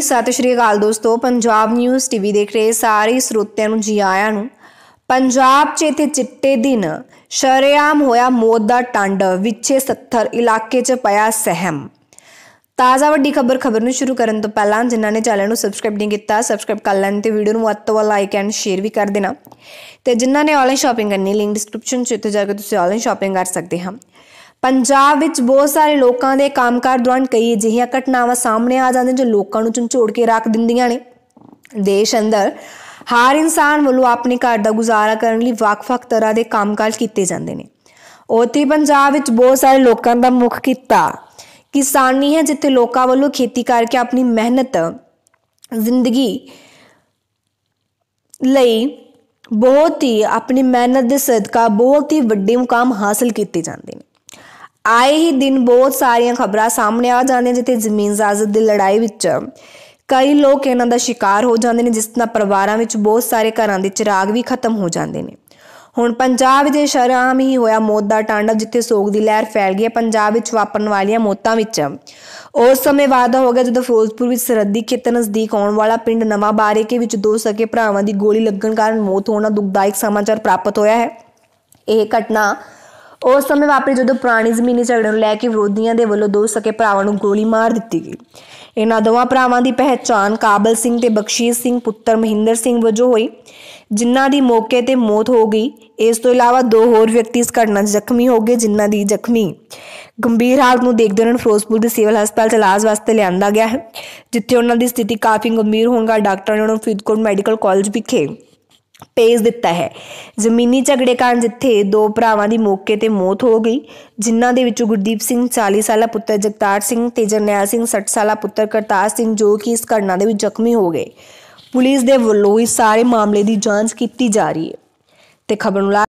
ਸਤਿ ਸ਼੍ਰੀ ਅਕਾਲ ਦੋਸਤੋ Punjab news TV ਦੇਖ ਰਹੇ ਸਾਰੇ ਸਰੋਤਿਆਂ ਨੂੰ ਜੀ ਆਇਆਂ ਨੂੰ ਪੰਜਾਬ 'ਚ ਇਥੇ ਚਿੱਟੇ ਦਿਨ ਸ਼ਰਿਆਮ ਹੋਇਆ ਮੌਤ ਦਾ ਟੰਡ ਵਿੱਚੇ 70 ਇਲਾਕੇ 'ਚ ਪਿਆ ਸਹਿਮ ਤਾਜ਼ਾ ਵੱਡੀ ਖਬਰ ਖਬਰ ਨੂੰ ਸ਼ੁਰੂ ਕਰਨ ਤੋਂ ਪਹਿਲਾਂ ਜਿਨ੍ਹਾਂ ਨੇ ਚੈਨਲ ਨੂੰ ਸਬਸਕ੍ਰਾਈਬ ਨਹੀਂ ਕੀਤਾ ਸਬਸਕ੍ਰਾਈਬ ਕਰ ਲੈਣ ਤੇ ਵੀਡੀਓ ਨੂੰ ਵੱਧ ਤੋਂ ਵੱਧ ਲਾਈਕ ਐਂਡ ਸ਼ੇਅਰ ਵੀ ਕਰ ਦੇਣਾ ਤੇ ਜਿਨ੍ਹਾਂ ਨੇ ਆਨਲਾਈਨ ਸ਼ਾਪਿੰਗ ਕਰਨੀ ਲਿੰਕ ਡਿਸਕ੍ਰਿਪਸ਼ਨ 'ਚ ਉੱਤੇ ਜਾ ਕੇ ਤੁਸੀਂ ਆਨਲਾਈਨ ਸ਼ਾਪਿੰਗ ਕਰ ਸਕਦੇ ਹਾਂ ਪੰਜਾਬ ਵਿੱਚ ਬਹੁਤ ਸਾਰੇ ਲੋਕਾਂ ਦੇ ਕੰਮਕਾਰ ਦੌਰਾਨ ਕਈ ਅਜਿਹੀਆਂ ਘਟਨਾਵਾਂ ਸਾਹਮਣੇ ਆ ਜਾਂਦੀਆਂ ਜੋ ਲੋਕਾਂ ਨੂੰ ਝੰਝੋੜ ਕੇ ਰੱਖ ਦਿੰਦੀਆਂ ਨੇ ਦੇਸ਼ ਅੰਦਰ ਹਰ ਇਨਸਾਨ ਵੱਲੋਂ ਆਪਣੇ ਘਰ ਦਾ ਗੁਜ਼ਾਰਾ ਕਰਨ ਲਈ ਵੱਖ-ਵੱਖ ਤਰ੍ਹਾਂ ਦੇ ਕੰਮਕਾਜ ਕੀਤੇ ਜਾਂਦੇ ਨੇ ਉਤੇ ਪੰਜਾਬ ਵਿੱਚ ਬਹੁਤ ਸਾਰੇ ਲੋਕਾਂ ਦਾ ਮੁੱਖ ਕੀਤਾ ਕਿਸਾਨੀ ਹੈ ਜਿੱਥੇ ਲੋਕਾਂ ਵੱਲੋਂ ਖੇਤੀ ਕਰਕੇ ਆਪਣੀ ਮਿਹਨਤ ਜ਼ਿੰਦਗੀ ਲਈ ਬਹੁਤ ਹੀ ਆਪਣੀ ਮਿਹਨਤ ਦੇ ਸਦਕਾ ਬਹੁਤ ਹੀ ਵੱਡੇ ਮੁਕਾਮ ਹਾਸਲ ਕੀਤੇ ਜਾਂਦੇ ਨੇ ਆਏ ਹੀ ਦਿਨ ਬਹੁਤ ਸਾਰੀਆਂ ਖਬਰਾਂ ਸਾਹਮਣੇ ਆ ਜਾਂਦੀਆਂ ਜਿੱਥੇ ਜ਼ਮੀਨ ਜਾਇਦਾਦ ਦੀ ਲੜਾਈ ਵਿੱਚ ਕਈ ਲੋਕ ਇਹਨਾਂ ਦਾ ਸ਼ਿਕਾਰ ਹੋ ਜਾਂਦੇ ਨੇ ਜਿਸ ਨਾਲ ਪਰਿਵਾਰਾਂ ਵਿੱਚ ਬਹੁਤ ਸਾਰੇ ਘਰਾਂ ਦੇ ਚਿਰਾਗ ਵੀ ਖਤਮ ਹੋ ਜਾਂਦੇ ਨੇ ਹੁਣ ਪੰਜਾਬ ਦੇ ਸ਼ਰਮ ਹੀ ਹੋਇਆ ਮੌਤ ਦਾ ਟਾਂਡਾ ਜਿੱਥੇ ਸੋਗ ਦੀ ਲਹਿਰ ਫੈਲ ਗਈ ਹੈ ਪੰਜਾਬ ਵਿੱਚ ਵਾਪਰਨ ਵਾਲੀਆਂ ਮੌਤਾਂ ਵਿੱਚ ਉਸ ਸਮੇਂ ਵਾਦਾ ਹੋ ਗਿਆ ਜਦੋਂ ਫਿਰੋਜ਼ਪੁਰ ਵਿੱਚ ਸਰਦੀ ਖੇਤ ਨਜ਼ਦੀਕ ਆਉਣ ਵਾਲਾ ਪਿੰਡ ਨਵਾਂ ਬਾਰੇਕੇ ਵਿੱਚ ਦੋ ਸਕੇ ਭਰਾਵਾਂ ਦੀ ਗੋਲੀ ਲੱਗਣ ਕਾਰਨ ਮੌਤ ਹੋਣਾ ਦੁਖਦਾਇਕ ਸਮਾਚਾਰ ਪ੍ਰਾਪਤ ਹੋਇਆ ਹੈ ਇਹ ਘਟਨਾ ਉਸ ਸਮੇਂ ਵਾਪਰੀ ਜਦੋਂ ਪੁਰਾਣੀ ਜ਼ਮੀਨੀ ਝਗੜੇ ਨੂੰ ਲੈ ਕੇ ਵਿਰੋਧੀਆਂ ਦੇ ਵੱਲੋਂ ਦੋ ਸਕੇ ਭਰਾਵਾਂ ਨੂੰ ਗੋਲੀ ਮਾਰ ਦਿੱਤੀ ਗਈ ਇਹਨਾਂ ਦੋਵਾਂ ਭਰਾਵਾਂ ਦੀ ਪਹਿਚਾਣ ਕਾਬਲ ਸਿੰਘ ਤੇ ਬਖਸ਼ੀਸ਼ ਸਿੰਘ ਪੁੱਤਰ ਮਹਿੰਦਰ ਸਿੰਘ ਵਜੋਂ ਹੋਈ ਜਿਨ੍ਹਾਂ ਦੀ ਮੌਕੇ ਤੇ ਮੌਤ ਹੋ ਗਈ ਇਸ ਤੋਂ ਇਲਾਵਾ ਦੋ ਹੋਰ ਵਿਅਕਤੀ ਇਸ ਘਟਨਾ 'ਚ ਜ਼ਖਮੀ ਹੋ ਗਏ ਜਿਨ੍ਹਾਂ ਦੀ ਜ਼ਖਮੀ ਗੰਭੀਰ ਹਾਲਤ ਨੂੰ ਦੇਖਦੇ ਹੋਏ ਫਿਰੋਜ਼ਪੁਰ ਦੇ ਸਿਵਲ ਹਸਪਤਾਲ 'ਚ ਇਲਾਜ ਵਾਸਤੇ ਲਿਆਂਦਾ ਗਿਆ ਹੈ ਜਿੱਥੇ ਉਹਨਾਂ ਦੀ ਸਥਿਤੀ ਕਾਫੀ ਗੰਭੀਰ ਹੋਣ ਕਾਰਨ ਡਾਕਟਰ ਨੇ ਉਹਨਾਂ ਨੂੰ ਫਿਰੋਜ਼ਪੁਰ ਮੈਡੀਕਲ ਕਾਲਜ ਵਿਖੇ ਪੇਸ ਦਿੱਤਾ ਹੈ ਜ਼ਮੀਨੀ ਝਗੜੇ ਕਾਰਨ ਜਿੱਥੇ ਦੋ ਭਰਾਵਾਂ ਦੀ ਮੌਕੇ ਤੇ ਮੌਤ ਹੋ ਗਈ ਜਿਨ੍ਹਾਂ ਦੇ ਵਿੱਚੋਂ ਗੁਰਦੀਪ ਸਿੰਘ 40 ਸਾਲਾ ਪੁੱਤਰ ਜਗਤਾਰ ਸਿੰਘ ਤੇ ਜਰਨੈਲ ਸਿੰਘ 60 ਸਾਲਾ ਪੁੱਤਰ ਕਰਤਾਰ ਸਿੰਘ ਜੋ ਕਿ ਇਸ ਘਟਨਾ ਦੇ ਵਿੱਚ ਜ਼ਖਮੀ ਹੋ ਗਏ ਪੁਲਿਸ ਦੇ ਵੱਲੋਂ ਇਸ ਸਾਰੇ ਮਾਮਲੇ ਦੀ ਜਾਂਚ ਕੀਤੀ ਜਾ ਰਹੀ ਹੈ ਤੇ ਖਬਰ ਨੂੰ